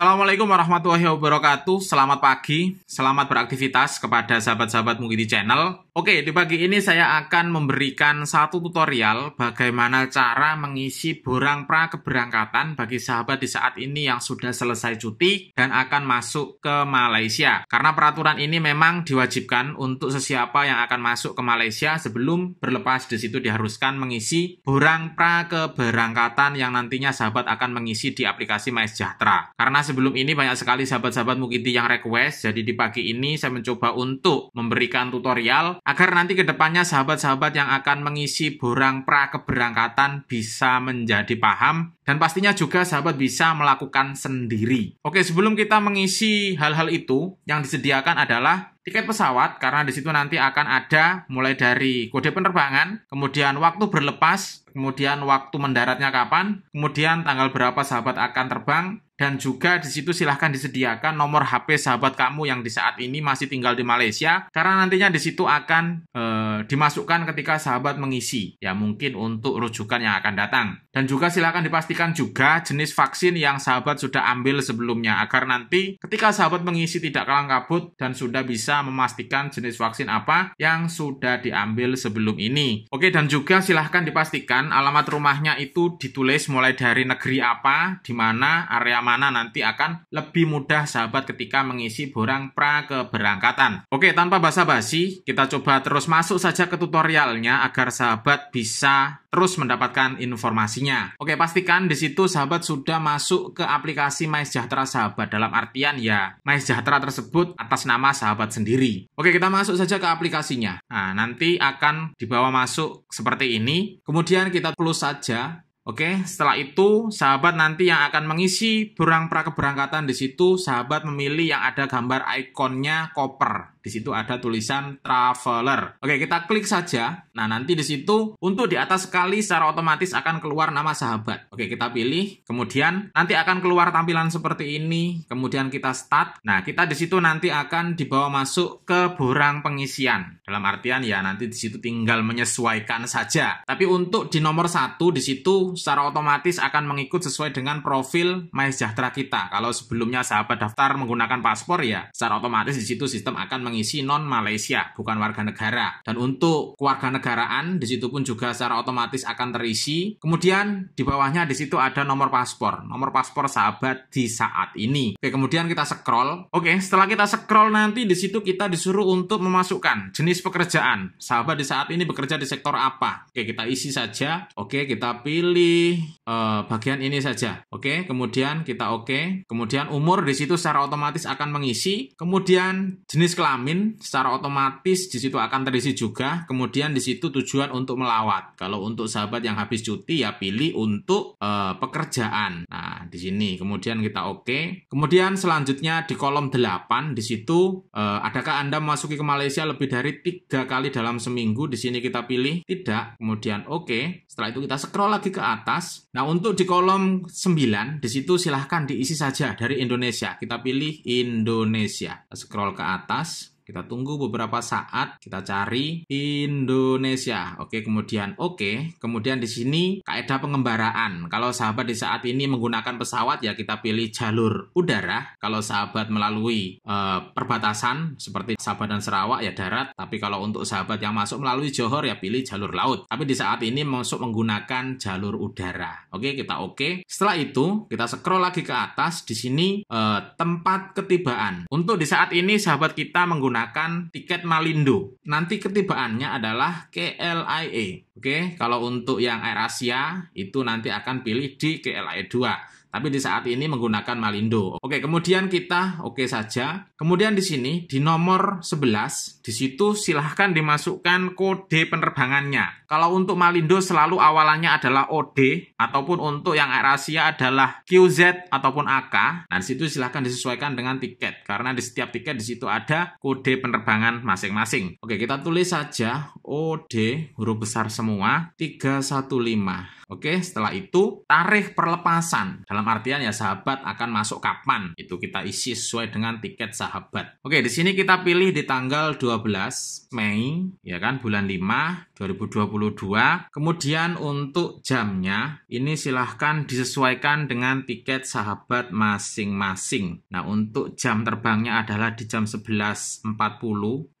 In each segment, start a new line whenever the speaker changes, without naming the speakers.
Assalamualaikum warahmatullahi wabarakatuh. Selamat pagi, selamat beraktivitas kepada sahabat-sahabat Mugidi Channel. Oke, di pagi ini saya akan memberikan satu tutorial bagaimana cara mengisi borang pra keberangkatan bagi sahabat di saat ini yang sudah selesai cuti dan akan masuk ke Malaysia. Karena peraturan ini memang diwajibkan untuk sesiapa yang akan masuk ke Malaysia sebelum berlepas di situ diharuskan mengisi borang pra keberangkatan yang nantinya sahabat akan mengisi di aplikasi MySejahtera. Karena sebelum ini banyak sekali sahabat-sahabat Mukiti yang request, jadi di pagi ini saya mencoba untuk memberikan tutorial agar nanti kedepannya sahabat-sahabat yang akan mengisi borang pra keberangkatan bisa menjadi paham dan pastinya juga sahabat bisa melakukan sendiri. Oke, sebelum kita mengisi hal-hal itu, yang disediakan adalah tiket pesawat karena di situ nanti akan ada mulai dari kode penerbangan, kemudian waktu berlepas, kemudian waktu mendaratnya kapan, kemudian tanggal berapa sahabat akan terbang, dan juga di situ silahkan disediakan nomor HP sahabat kamu yang di saat ini masih tinggal di Malaysia karena nantinya di situ akan e, dimasukkan ketika sahabat mengisi ya mungkin untuk rujukan yang akan datang dan juga silahkan dipastikan juga jenis vaksin yang sahabat sudah ambil sebelumnya agar nanti ketika sahabat mengisi tidak kalang kabut dan sudah bisa bisa memastikan jenis vaksin apa yang sudah diambil sebelum ini. Oke, dan juga silahkan dipastikan alamat rumahnya itu ditulis mulai dari negeri apa, di mana, area mana nanti akan lebih mudah sahabat ketika mengisi borang pra keberangkatan. Oke, tanpa basa-basi, kita coba terus masuk saja ke tutorialnya agar sahabat bisa terus mendapatkan informasinya. Oke, pastikan di situ sahabat sudah masuk ke aplikasi MySejahtera sahabat dalam artian ya MySejahtera tersebut atas nama sahabat sendiri. Oke, kita masuk saja ke aplikasinya. Nah, nanti akan dibawa masuk seperti ini. Kemudian kita close saja Oke, setelah itu sahabat nanti yang akan mengisi berang prakeberangkatan di situ sahabat memilih yang ada gambar ikonnya koper di situ ada tulisan traveler. Oke, kita klik saja. Nah, nanti di situ untuk di atas sekali secara otomatis akan keluar nama sahabat. Oke, kita pilih. Kemudian nanti akan keluar tampilan seperti ini. Kemudian kita start. Nah, kita di situ nanti akan dibawa masuk ke borang pengisian. Dalam artian ya nanti di situ tinggal menyesuaikan saja. Tapi untuk di nomor satu di situ secara otomatis akan mengikut sesuai dengan profil MySejahtera kita. Kalau sebelumnya sahabat daftar menggunakan paspor ya, secara otomatis di situ sistem akan mengisi non Malaysia, bukan warga negara. Dan untuk kewarganegaraan di situ pun juga secara otomatis akan terisi. Kemudian di bawahnya di situ ada nomor paspor, nomor paspor sahabat di saat ini. Oke, kemudian kita scroll. Oke, setelah kita scroll nanti di situ kita disuruh untuk memasukkan jenis pekerjaan. Sahabat di saat ini bekerja di sektor apa? Oke, kita isi saja. Oke, kita pilih uh, bagian ini saja. Oke, kemudian kita oke. Kemudian umur di situ secara otomatis akan mengisi. Kemudian jenis kelamin vitamin secara otomatis di situ akan terisi juga. Kemudian di situ tujuan untuk melawat. Kalau untuk sahabat yang habis cuti ya pilih untuk uh, pekerjaan. Nah, di sini kemudian kita oke. Okay. Kemudian selanjutnya di kolom 8 di situ uh, adakah Anda memasuki ke Malaysia lebih dari tiga kali dalam seminggu? Di sini kita pilih tidak. Kemudian oke. Okay. Setelah itu kita scroll lagi ke atas. Nah, untuk di kolom 9 di situ silahkan diisi saja dari Indonesia. Kita pilih Indonesia. Scroll ke atas. Kita tunggu beberapa saat, kita cari Indonesia. Oke, kemudian oke, kemudian di sini kaidah pengembaraan. Kalau sahabat di saat ini menggunakan pesawat ya kita pilih jalur udara. Kalau sahabat melalui e, perbatasan seperti Sabah dan Sarawak ya darat, tapi kalau untuk sahabat yang masuk melalui Johor ya pilih jalur laut. Tapi di saat ini masuk menggunakan jalur udara. Oke, kita oke. Setelah itu, kita scroll lagi ke atas di sini e, tempat ketibaan. Untuk di saat ini sahabat kita menggunakan menggunakan tiket Malindo. Nanti ketibaannya adalah KLIA. E. Oke, kalau untuk yang Air Asia itu nanti akan pilih di KLIA e 2 tapi di saat ini menggunakan Malindo. Oke, kemudian kita oke okay saja. Kemudian di sini di nomor 11, di situ silahkan dimasukkan kode penerbangannya. Kalau untuk Malindo selalu awalannya adalah OD ataupun untuk yang Air Asia adalah QZ ataupun AK. Nah, di situ silahkan disesuaikan dengan tiket karena di setiap tiket di situ ada kode penerbangan masing-masing. Oke, kita tulis saja OD huruf besar semua 315. Oke, setelah itu tarikh perlepasan. Dalam artian ya sahabat akan masuk kapan. Itu kita isi sesuai dengan tiket sahabat. Oke, di sini kita pilih di tanggal 12 Mei, ya kan, bulan 5 2022. Kemudian untuk jamnya, ini silahkan disesuaikan dengan tiket sahabat masing-masing. Nah, untuk jam terbangnya adalah di jam 11.40.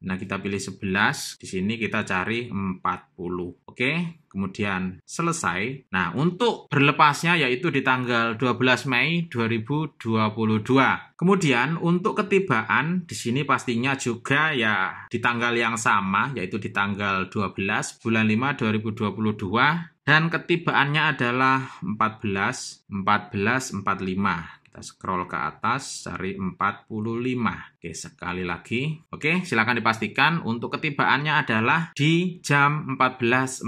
Nah, kita pilih 11. Di sini kita cari 40. Oke, kemudian selesai. Nah, untuk berlepasnya yaitu di tanggal 12 Mei 2022. Kemudian untuk ketibaan di sini pastinya juga ya di tanggal yang sama yaitu di tanggal 12 bulan 5 2022 dan ketibaannya adalah 14 14 45 kita scroll ke atas, cari 45. Oke, sekali lagi. Oke, silakan dipastikan untuk ketibaannya adalah di jam 14.45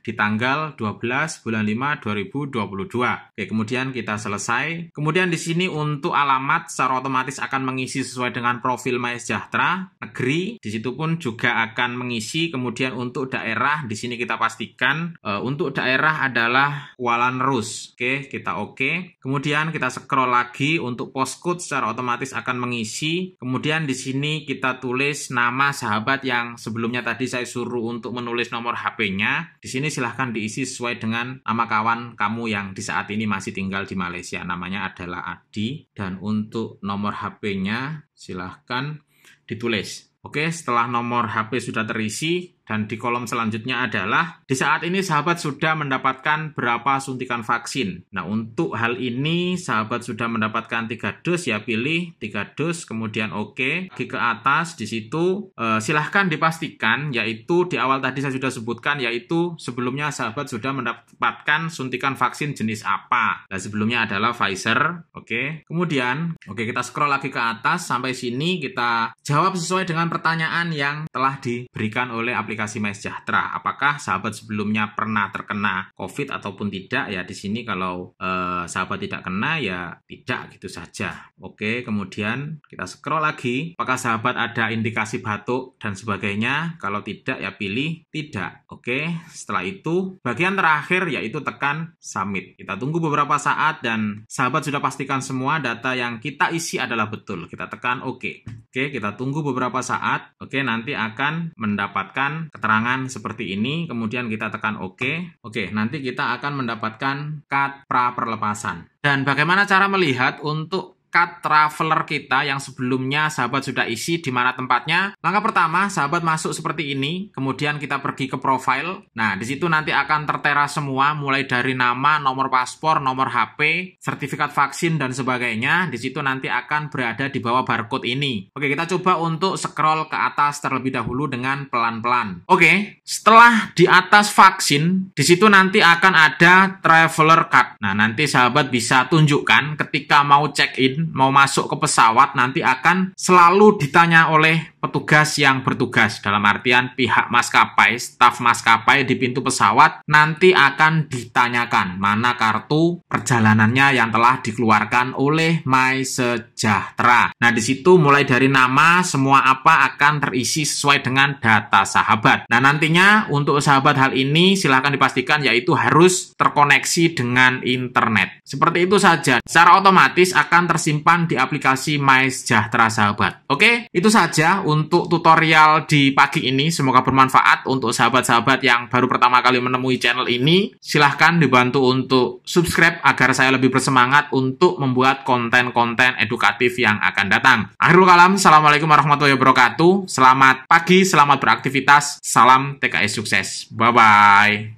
di tanggal 12 bulan 5 2022. Oke, kemudian kita selesai. Kemudian di sini untuk alamat secara otomatis akan mengisi sesuai dengan profil MySejahtera negeri. Di situ pun juga akan mengisi. Kemudian untuk daerah di sini kita pastikan eh, untuk daerah adalah Kuala Nerus. Oke, kita oke. Kemudian kita scroll lagi untuk postcode secara otomatis akan mengisi. Kemudian di sini kita tulis nama sahabat yang sebelumnya tadi saya suruh untuk menulis nomor HP-nya. Di sini silahkan diisi sesuai dengan nama kawan kamu yang di saat ini masih tinggal di Malaysia. Namanya adalah Adi. Dan untuk nomor HP-nya silahkan ditulis. Oke, setelah nomor HP sudah terisi, dan di kolom selanjutnya adalah, di saat ini sahabat sudah mendapatkan berapa suntikan vaksin. Nah, untuk hal ini sahabat sudah mendapatkan 3 dos ya, pilih 3 dos, kemudian oke. Okay. ke atas, di situ e, silahkan dipastikan, yaitu di awal tadi saya sudah sebutkan, yaitu sebelumnya sahabat sudah mendapatkan suntikan vaksin jenis apa. Nah, sebelumnya adalah Pfizer. Oke. Okay. Kemudian, oke okay, kita scroll lagi ke atas sampai sini kita jawab sesuai dengan pertanyaan yang telah diberikan oleh aplikasi MySejahtera. Apakah sahabat sebelumnya pernah terkena COVID ataupun tidak? Ya, di sini kalau eh, sahabat tidak kena ya tidak gitu saja. Oke, okay. kemudian kita scroll lagi. Apakah sahabat ada indikasi batuk dan sebagainya? Kalau tidak ya pilih tidak. Oke, setelah itu bagian terakhir yaitu tekan submit. Kita tunggu beberapa saat dan sahabat sudah pastikan semua data yang kita isi adalah betul. Kita tekan OK. Oke, kita tunggu beberapa saat. Oke, nanti akan mendapatkan keterangan seperti ini. Kemudian kita tekan OK. Oke, nanti kita akan mendapatkan cut pra perlepasan. Dan bagaimana cara melihat untuk card traveler kita yang sebelumnya sahabat sudah isi di mana tempatnya. Langkah pertama, sahabat masuk seperti ini, kemudian kita pergi ke profile. Nah, di situ nanti akan tertera semua mulai dari nama, nomor paspor, nomor HP, sertifikat vaksin dan sebagainya. Di situ nanti akan berada di bawah barcode ini. Oke, kita coba untuk scroll ke atas terlebih dahulu dengan pelan-pelan. Oke, setelah di atas vaksin, di situ nanti akan ada traveler card. Nah, nanti sahabat bisa tunjukkan ketika mau check in mau masuk ke pesawat nanti akan selalu ditanya oleh petugas yang bertugas dalam artian pihak maskapai, staf maskapai di pintu pesawat nanti akan ditanyakan mana kartu perjalanannya yang telah dikeluarkan oleh My Sejahtera. Nah, di situ mulai dari nama semua apa akan terisi sesuai dengan data sahabat. Nah, nantinya untuk sahabat hal ini silahkan dipastikan yaitu harus terkoneksi dengan internet. Seperti itu saja. Secara otomatis akan tersi simpan di aplikasi My Sejahtera Sahabat. Oke, itu saja untuk tutorial di pagi ini. Semoga bermanfaat untuk sahabat-sahabat yang baru pertama kali menemui channel ini. Silahkan dibantu untuk subscribe agar saya lebih bersemangat untuk membuat konten-konten edukatif yang akan datang. Akhirul kalam, Assalamualaikum warahmatullahi wabarakatuh. Selamat pagi, selamat beraktivitas. Salam TKS sukses. Bye-bye.